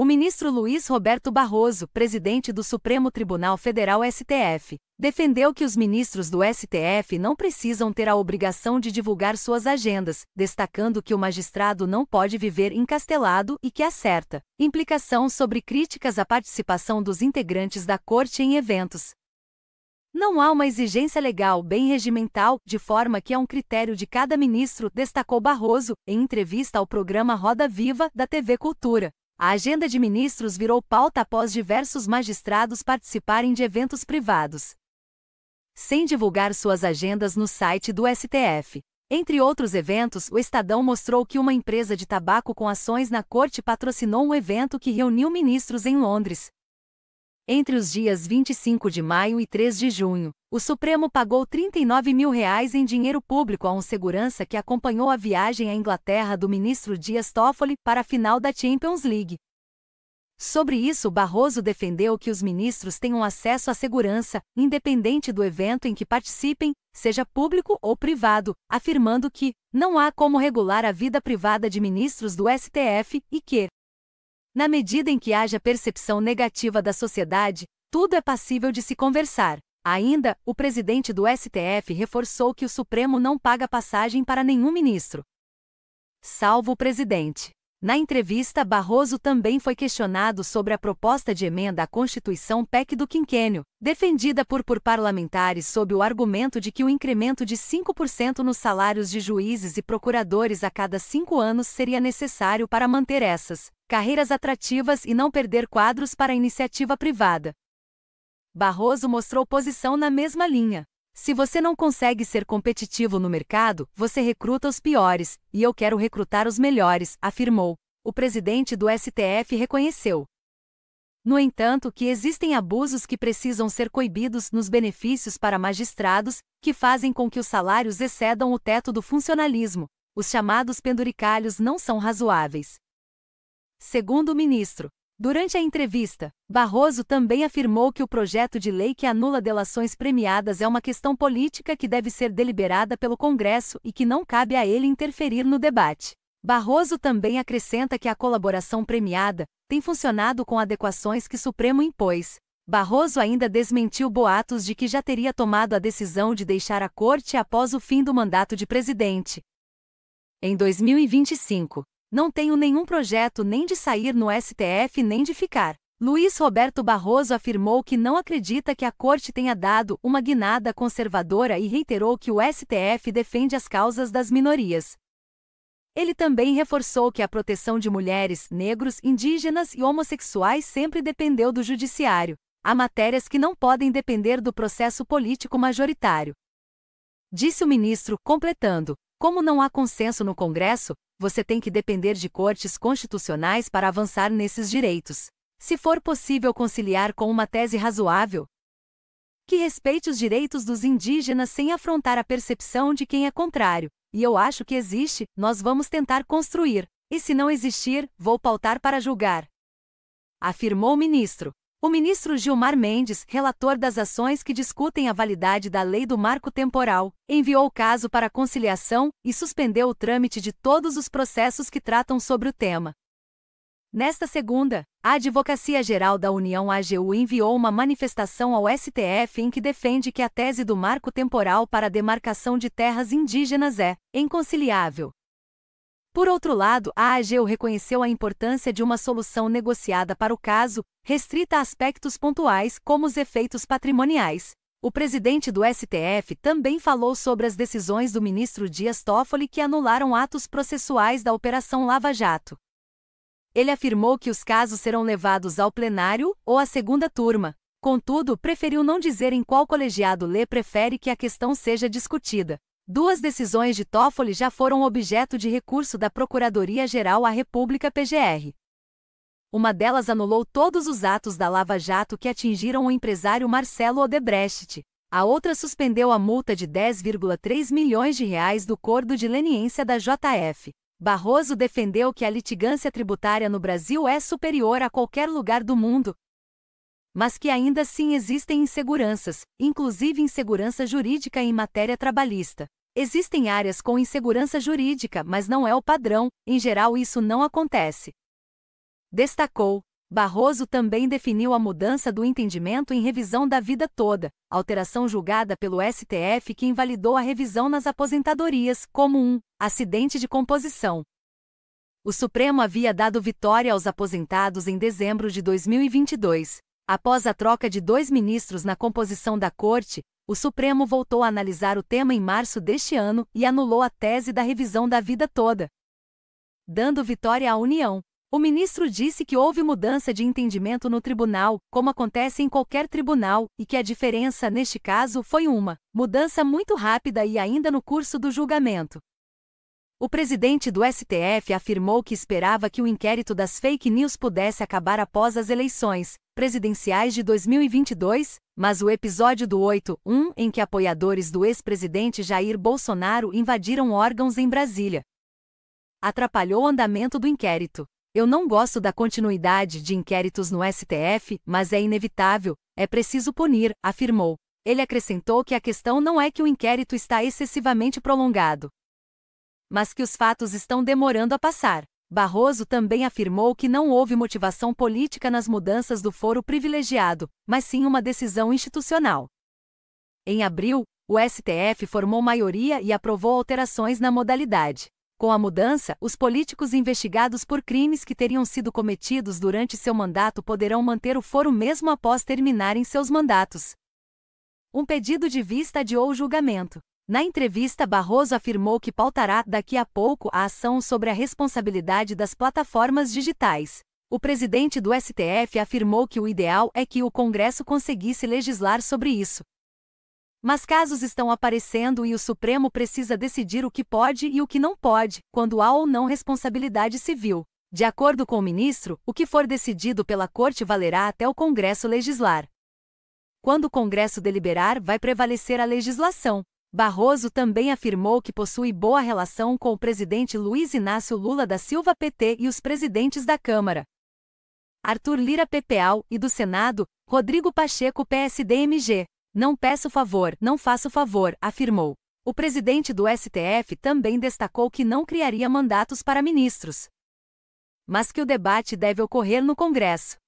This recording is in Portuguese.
O ministro Luiz Roberto Barroso, presidente do Supremo Tribunal Federal STF, defendeu que os ministros do STF não precisam ter a obrigação de divulgar suas agendas, destacando que o magistrado não pode viver encastelado e que há certa implicação sobre críticas à participação dos integrantes da corte em eventos. Não há uma exigência legal bem regimental, de forma que é um critério de cada ministro, destacou Barroso, em entrevista ao programa Roda Viva da TV Cultura. A agenda de ministros virou pauta após diversos magistrados participarem de eventos privados, sem divulgar suas agendas no site do STF. Entre outros eventos, o Estadão mostrou que uma empresa de tabaco com ações na corte patrocinou um evento que reuniu ministros em Londres. Entre os dias 25 de maio e 3 de junho, o Supremo pagou R$ 39 mil reais em dinheiro público a um segurança que acompanhou a viagem à Inglaterra do ministro Dias Toffoli para a final da Champions League. Sobre isso, Barroso defendeu que os ministros tenham acesso à segurança, independente do evento em que participem, seja público ou privado, afirmando que não há como regular a vida privada de ministros do STF e que na medida em que haja percepção negativa da sociedade, tudo é passível de se conversar. Ainda, o presidente do STF reforçou que o Supremo não paga passagem para nenhum ministro. Salvo o presidente. Na entrevista, Barroso também foi questionado sobre a proposta de emenda à Constituição PEC do quinquênio, defendida por, por parlamentares sob o argumento de que o incremento de 5% nos salários de juízes e procuradores a cada cinco anos seria necessário para manter essas carreiras atrativas e não perder quadros para iniciativa privada. Barroso mostrou posição na mesma linha. Se você não consegue ser competitivo no mercado, você recruta os piores, e eu quero recrutar os melhores, afirmou. O presidente do STF reconheceu. No entanto, que existem abusos que precisam ser coibidos nos benefícios para magistrados, que fazem com que os salários excedam o teto do funcionalismo. Os chamados penduricalhos não são razoáveis. Segundo o ministro, durante a entrevista, Barroso também afirmou que o projeto de lei que anula delações premiadas é uma questão política que deve ser deliberada pelo Congresso e que não cabe a ele interferir no debate. Barroso também acrescenta que a colaboração premiada tem funcionado com adequações que o Supremo impôs. Barroso ainda desmentiu boatos de que já teria tomado a decisão de deixar a corte após o fim do mandato de presidente. Em 2025, não tenho nenhum projeto nem de sair no STF nem de ficar. Luiz Roberto Barroso afirmou que não acredita que a corte tenha dado uma guinada conservadora e reiterou que o STF defende as causas das minorias. Ele também reforçou que a proteção de mulheres, negros, indígenas e homossexuais sempre dependeu do judiciário. Há matérias que não podem depender do processo político majoritário. Disse o ministro, completando: como não há consenso no Congresso, você tem que depender de cortes constitucionais para avançar nesses direitos. Se for possível conciliar com uma tese razoável, que respeite os direitos dos indígenas sem afrontar a percepção de quem é contrário, e eu acho que existe, nós vamos tentar construir, e se não existir, vou pautar para julgar. Afirmou o ministro. O ministro Gilmar Mendes, relator das ações que discutem a validade da lei do marco temporal, enviou o caso para conciliação e suspendeu o trâmite de todos os processos que tratam sobre o tema. Nesta segunda, a Advocacia Geral da União AGU enviou uma manifestação ao STF em que defende que a tese do marco temporal para a demarcação de terras indígenas é inconciliável. Por outro lado, a AGU reconheceu a importância de uma solução negociada para o caso, restrita a aspectos pontuais, como os efeitos patrimoniais. O presidente do STF também falou sobre as decisões do ministro Dias Toffoli que anularam atos processuais da Operação Lava Jato. Ele afirmou que os casos serão levados ao plenário ou à segunda turma. Contudo, preferiu não dizer em qual colegiado lê prefere que a questão seja discutida. Duas decisões de Toffoli já foram objeto de recurso da Procuradoria-Geral à República PGR. Uma delas anulou todos os atos da Lava Jato que atingiram o empresário Marcelo Odebrecht. A outra suspendeu a multa de 10,3 milhões de reais do cordo de leniência da JF. Barroso defendeu que a litigância tributária no Brasil é superior a qualquer lugar do mundo, mas que ainda assim existem inseguranças, inclusive insegurança jurídica em matéria trabalhista. Existem áreas com insegurança jurídica, mas não é o padrão, em geral isso não acontece. Destacou. Barroso também definiu a mudança do entendimento em revisão da vida toda, alteração julgada pelo STF que invalidou a revisão nas aposentadorias como um acidente de composição. O Supremo havia dado vitória aos aposentados em dezembro de 2022, após a troca de dois ministros na composição da corte, o Supremo voltou a analisar o tema em março deste ano e anulou a tese da revisão da vida toda. Dando vitória à União, o ministro disse que houve mudança de entendimento no tribunal, como acontece em qualquer tribunal, e que a diferença neste caso foi uma mudança muito rápida e ainda no curso do julgamento. O presidente do STF afirmou que esperava que o inquérito das fake news pudesse acabar após as eleições presidenciais de 2022, mas o episódio do 8-1, em que apoiadores do ex-presidente Jair Bolsonaro invadiram órgãos em Brasília, atrapalhou o andamento do inquérito. Eu não gosto da continuidade de inquéritos no STF, mas é inevitável, é preciso punir, afirmou. Ele acrescentou que a questão não é que o inquérito está excessivamente prolongado, mas que os fatos estão demorando a passar. Barroso também afirmou que não houve motivação política nas mudanças do foro privilegiado, mas sim uma decisão institucional. Em abril, o STF formou maioria e aprovou alterações na modalidade. Com a mudança, os políticos investigados por crimes que teriam sido cometidos durante seu mandato poderão manter o foro mesmo após terminarem seus mandatos. Um pedido de vista adiou o julgamento. Na entrevista, Barroso afirmou que pautará daqui a pouco a ação sobre a responsabilidade das plataformas digitais. O presidente do STF afirmou que o ideal é que o Congresso conseguisse legislar sobre isso. Mas casos estão aparecendo e o Supremo precisa decidir o que pode e o que não pode, quando há ou não responsabilidade civil. De acordo com o ministro, o que for decidido pela Corte valerá até o Congresso legislar. Quando o Congresso deliberar, vai prevalecer a legislação. Barroso também afirmou que possui boa relação com o presidente Luiz Inácio Lula da Silva PT e os presidentes da Câmara. Arthur Lira PPAL e do Senado, Rodrigo Pacheco PSDMG. Não peço favor, não faço favor, afirmou. O presidente do STF também destacou que não criaria mandatos para ministros, mas que o debate deve ocorrer no Congresso.